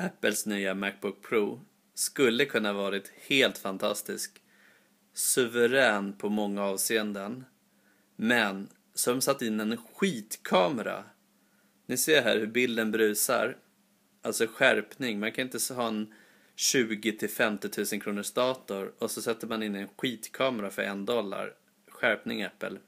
Apples nya Macbook Pro skulle kunna varit helt fantastisk. Suverän på många avseenden. Men så har de satt in en skitkamera. Ni ser här hur bilden brusar. Alltså skärpning. Man kan inte ha en 20 till 50 000 kronors dator och så sätter man in en skitkamera för en dollar. Skärpning Apple.